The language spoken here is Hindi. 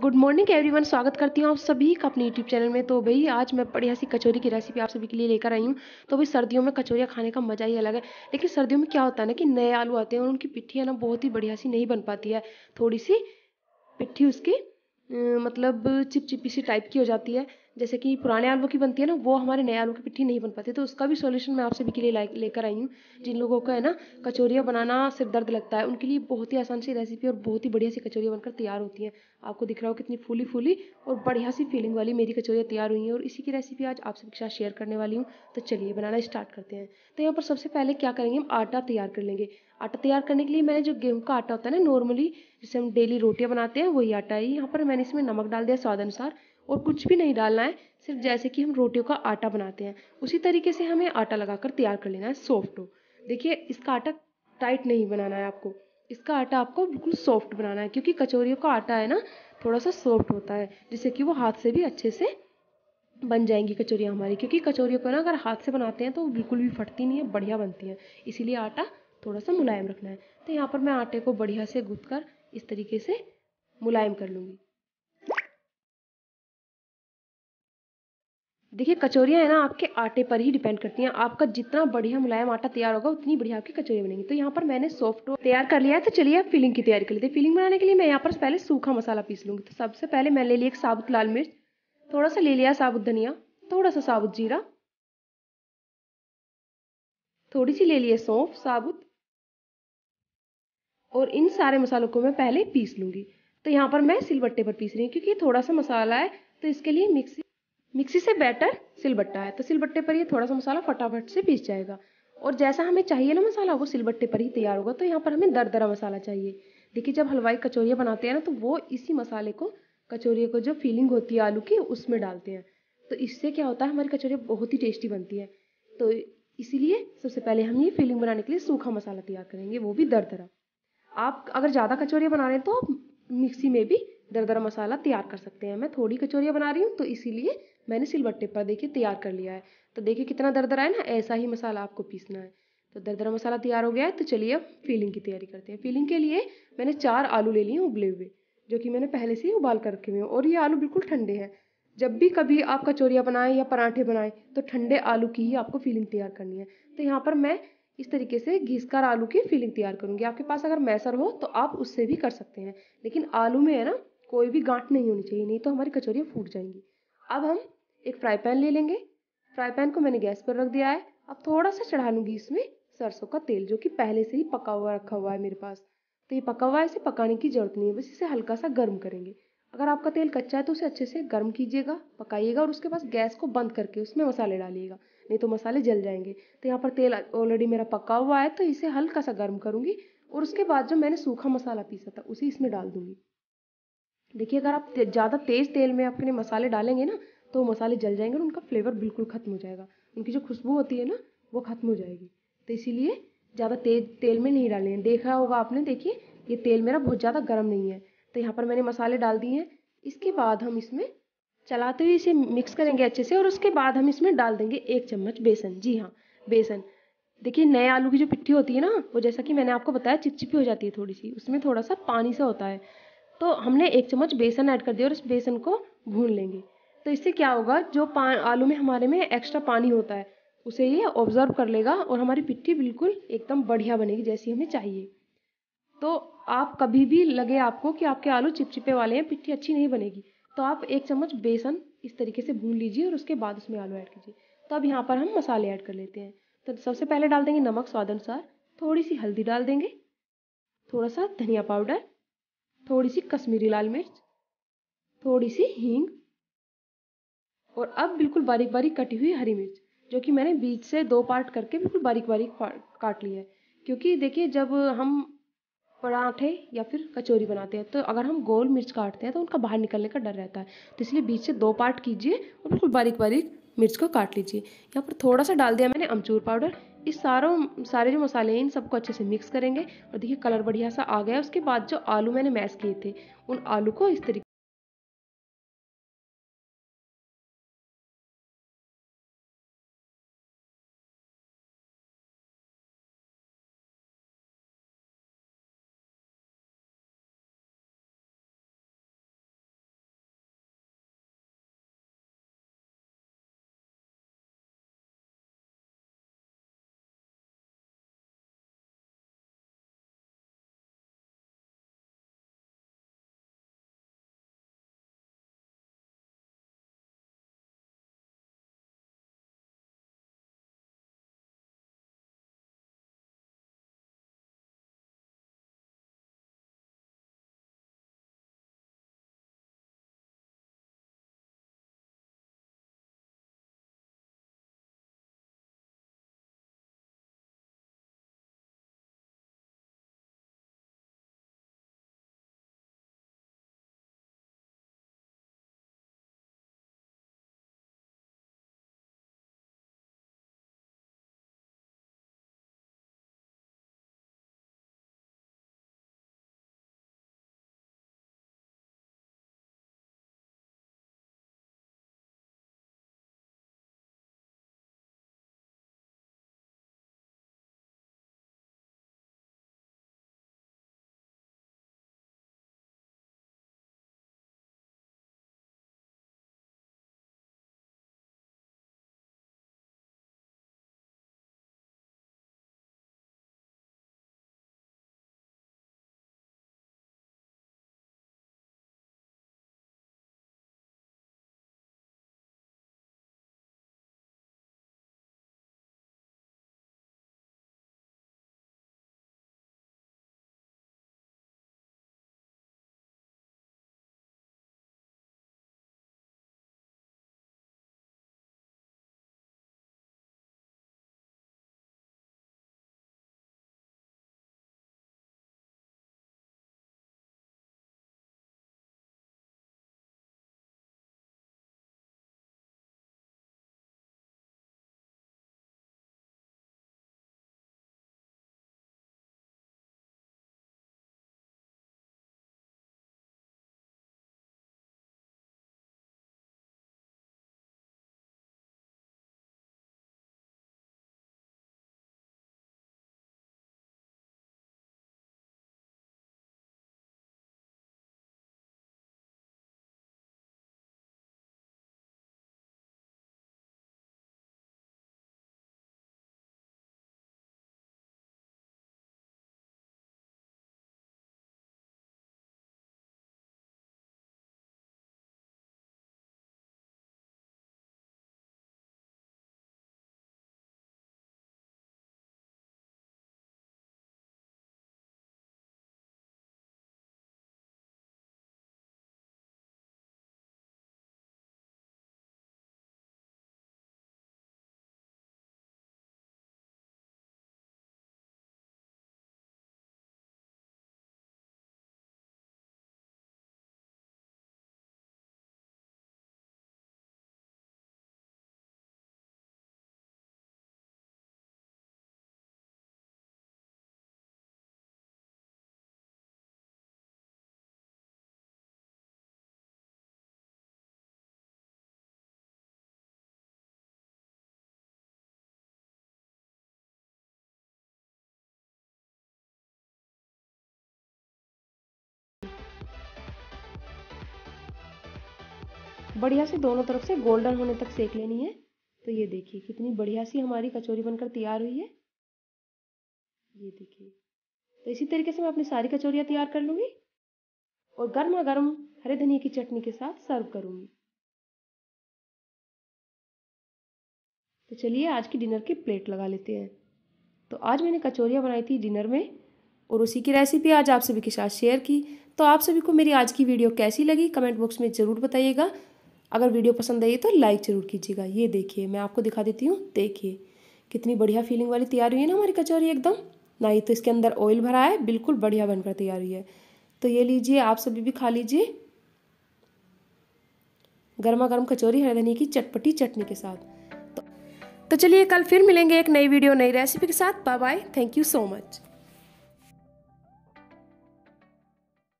गुड मॉर्निंग एवरीवन स्वागत करती हूँ आप सभी का अपने यूट्यूब चैनल में तो भाई आज मैं बढ़िया सी कचौरी की रेसिपी आप सभी के लिए लेकर आई हूँ तो भाई सर्दियों में कचौरियाँ खाने का मज़ा ही अलग है लेकिन सर्दियों में क्या होता है ना कि नए आलू आते हैं और उनकी पिट्ठी है ना बहुत ही बढ़िया सी नहीं बन पाती है थोड़ी सी पिट्ठी उसकी मतलब चिपचिपी सी टाइप की हो जाती है जैसे कि पुराने आलू की बनती है ना वो हमारे नए आलू की पिट्ठी नहीं बन पाती तो उसका भी सोल्यूशन मैं आप सभी के लिए लेकर आई हूँ जिन लोगों को है ना कचौरियाँ बनाना सिर दर्द लगता है उनके लिए बहुत ही आसान सी रेसिपी और बहुत ही बढ़िया सी कचौरियाँ बनकर तैयार होती हैं आपको दिख रहा हो कितनी फूली फूली और बढ़िया सी फीलिंग वाली मेरी कचौरियाँ तैयार हुई हैं और इसी की रेसिपी आज आप के साथ शेयर करने वाली हूँ तो चलिए बनाना स्टार्ट करते हैं तो यहाँ पर सबसे पहले क्या करेंगे हम आटा तैयार कर लेंगे आटा तैयार करने के लिए मैंने जो गेहूं का आटा होता है ना नॉर्मली जिसे हम डेली रोटियां बनाते हैं वही आटा है यहाँ पर मैंने इसमें नमक डाल दिया स्वाद अनुसार और कुछ भी नहीं डालना है सिर्फ जैसे कि हम रोटियों का आटा बनाते हैं उसी तरीके से हमें आटा लगाकर तैयार कर लेना है सॉफ्ट डो देखिए इसका आटा टाइट नहीं बनाना है आपको इसका आटा आपको बिल्कुल सॉफ्ट बनाना है क्योंकि कचौरियों का आटा है ना थोड़ा सा सॉफ्ट होता है जिससे कि वो हाथ से भी अच्छे से बन जाएंगी कचौरियाँ हमारी क्योंकि कचौरियों को ना अगर हाथ से बनाते हैं तो वो बिल्कुल भी फटती नहीं है बढ़िया बनती हैं इसीलिए आटा थोड़ा सा मुलायम रखना है तो यहाँ पर मैं आटे को बढ़िया से गूँथ कर इस तरीके से मुलायम कर लूँगी देखिए कचौरियाँ है ना आपके आटे पर ही डिपेंड करती हैं आपका जितना बढ़िया मुलायम आटा तैयार होगा उतनी बढ़िया आपकी कचौरी बनेगी तो यहाँ पर मैंने सॉफ्ट तैयार कर लिया है तो चलिए आप फिलिंग की तैयारी कर लेते हैं फिलिंग बनाने के लिए मैं यहाँ पर पहले सूखा मसाला पीस लूँगी तो सबसे पहले मैं ले लिया एक साबुत लाल मिर्च थोड़ा सा ले लिया साबुत धनिया थोड़ा सा साबुत जीरा थोड़ी सी ले लिए सौंफ साबुत और इन सारे मसालों को मैं पहले पीस लूँगी तो यहाँ पर मैं सिलबट्टे पर पीस रही हूँ क्योंकि थोड़ा सा मसाला है तो इसके लिए मिक्सी मिक्सी से बैटर सिलबट्टा है तो सिलबट्टे पर ये थोड़ा सा मसाला फटाफट से पीस जाएगा और जैसा हमें चाहिए ना मसाला वो सिलबट्टे पर ही तैयार होगा तो यहाँ पर हमें दरदरा मसाला चाहिए देखिए जब हलवाई कचौरियाँ बनाते हैं ना तो वो इसी मसाले को कचौरियों को जो फीलिंग होती है आलू की उसमें डालते हैं तो इससे क्या होता है हमारी कचौरियाँ बहुत ही टेस्टी बनती है तो इसीलिए सबसे पहले हम ये फीलिंग बनाने के लिए सूखा मसाला तैयार करेंगे वो भी दरदरा आप अगर ज़्यादा कचौरियाँ बना रहे हैं तो आप मिक्सी में भी दरदरा मसाला तैयार कर सकते हैं मैं थोड़ी कचौरियाँ बना रही हूँ तो इसीलिए मैंने सिलबट्टे पर देखिए तैयार कर लिया है तो देखिए कितना दरदरा है ना ऐसा ही मसाला आपको पीसना है तो दरदरा मसाला तैयार हो गया है तो चलिए अब फीलिंग की तैयारी करते हैं फीलिंग के लिए मैंने चार आलू ले लिए उबले हुए जो कि मैंने पहले से ही उबाल कर रखे हुए हैं और ये आलू बिल्कुल ठंडे हैं जब भी कभी आप कचौरियाँ बनाएं या पराठे बनाएं तो ठंडे आलू की ही आपको फीलिंग तैयार करनी है तो यहाँ पर मैं इस तरीके से घिसकर आलू की फीलिंग तैयार करूँगी आपके पास अगर मैसर हो तो आप उससे भी कर सकते हैं लेकिन आलू में है ना कोई भी गांठ नहीं होनी चाहिए नहीं तो हमारी कचौरियाँ फूट जाएंगी अब हम एक फ्राई पैन ले लेंगे फ्राई पैन को मैंने गैस पर रख दिया है अब थोड़ा सा चढ़ा लूँगी इसमें सरसों का तेल जो कि पहले से ही पका हुआ रखा हुआ है मेरे पास तो ये पका हुआ है इसे पकाने की ज़रूरत नहीं है बस इसे हल्का सा गर्म करेंगे अगर आपका तेल कच्चा है तो उसे अच्छे से गर्म कीजिएगा पकाइएगा और उसके बाद गैस को बंद करके उसमें मसाले डालिएगा नहीं तो मसाले जल जाएंगे तो यहाँ पर तेल ऑलरेडी मेरा पका हुआ है तो इसे हल्का सा गर्म करूँगी और उसके बाद जो मैंने सूखा मसाला पीसा था उसे इसमें डाल दूँगी देखिए अगर आप ज़्यादा तेज़ तेल में अपने मसाले डालेंगे ना तो मसाले जल जाएंगे और उनका फ्लेवर बिल्कुल ख़त्म हो जाएगा उनकी जो खुशबू होती है ना वो ख़त्म हो जाएगी तो इसीलिए ज़्यादा तेज तेल में नहीं डालें देखा होगा आपने देखिए ये तेल मेरा बहुत ज़्यादा गर्म नहीं है तो यहाँ पर मैंने मसाले डाल दिए हैं इसके बाद हम इसमें चलाते हुए इसे मिक्स करेंगे अच्छे से और उसके बाद हम इसमें डाल देंगे एक चम्मच बेसन जी हाँ बेसन देखिए नए आलू की जो पिट्ठी होती है ना वो जैसा कि मैंने आपको बताया चिपचिपी हो जाती है थोड़ी सी उसमें थोड़ा सा पानी सा होता है तो हमने एक चम्मच बेसन ऐड कर दिया और इस बेसन को भून लेंगे तो इससे क्या होगा जो आलू में हमारे में एक्स्ट्रा पानी होता है उसे ये ऑब्जर्व कर लेगा और हमारी पिट्ठी बिल्कुल एकदम बढ़िया बनेगी जैसी हमें चाहिए तो आप कभी भी लगे आपको कि आपके आलू चिपचिपे वाले हैं पिट्ठी अच्छी नहीं बनेगी तो आप एक चम्मच बेसन इस तरीके से भून लीजिए और उसके बाद उसमें आलू ऐड कीजिए तो अब यहाँ पर हम मसाले ऐड कर लेते हैं तो सबसे पहले डाल देंगे नमक स्वाद अनुसार थोड़ी सी हल्दी डाल देंगे थोड़ा सा धनिया पाउडर थोड़ी सी कश्मीरी लाल मिर्च थोड़ी सी हींग और अब बिल्कुल बारीक बारीक कटी हुई हरी मिर्च जो कि मैंने बीच से दो पार्ट करके बिल्कुल बारीक बारीक काट ली है क्योंकि देखिए जब हम पराठे या फिर कचौरी बनाते हैं तो अगर हम गोल मिर्च काटते हैं तो उनका बाहर निकलने का डर रहता है तो इसलिए बीच से दो पार्ट कीजिए और बिल्कुल बारीक बारीक मिर्च को काट लीजिए यहाँ पर थोड़ा सा डाल दिया मैंने अमचूर पाउडर इस सारों सारे जो मसाले हैं इन सबको अच्छे से मिक्स करेंगे और देखिए कलर बढ़िया सा आ गया उसके बाद जो आलू मैंने मैश किए थे उन आलू को इस तरीके बढ़िया से दोनों तरफ से गोल्डन होने तक सेक लेनी है तो ये देखिए कितनी बढ़िया सी हमारी कचौरी बनकर तैयार हुई है ये देखिए तो इसी तरीके से मैं अपनी सारी कचौरियाँ तैयार कर लूँगी और गर्मा गर्म हरे धनिया की चटनी के साथ सर्व करूँगी तो चलिए आज की डिनर की प्लेट लगा लेते हैं तो आज मैंने कचौरियाँ बनाई थी डिनर में और उसी की रेसिपी आज आप सभी के साथ शेयर की तो आप सभी को मेरी आज की वीडियो कैसी लगी कमेंट बॉक्स में ज़रूर बताइएगा अगर वीडियो पसंद आई तो लाइक ज़रूर कीजिएगा ये देखिए मैं आपको दिखा देती हूँ देखिए कितनी बढ़िया फीलिंग वाली तैयार हुई है ना हमारी कचौरी एकदम ना ही तो इसके अंदर ऑयल भरा है बिल्कुल बढ़िया बनकर तैयार हुई है तो ये लीजिए आप सभी भी खा लीजिए गर्मा गर्म कचौरी हरी धनी की चटपटी चटनी के साथ तो, तो चलिए कल फिर मिलेंगे एक नई वीडियो नई रेसिपी के साथ bye bye thank you so much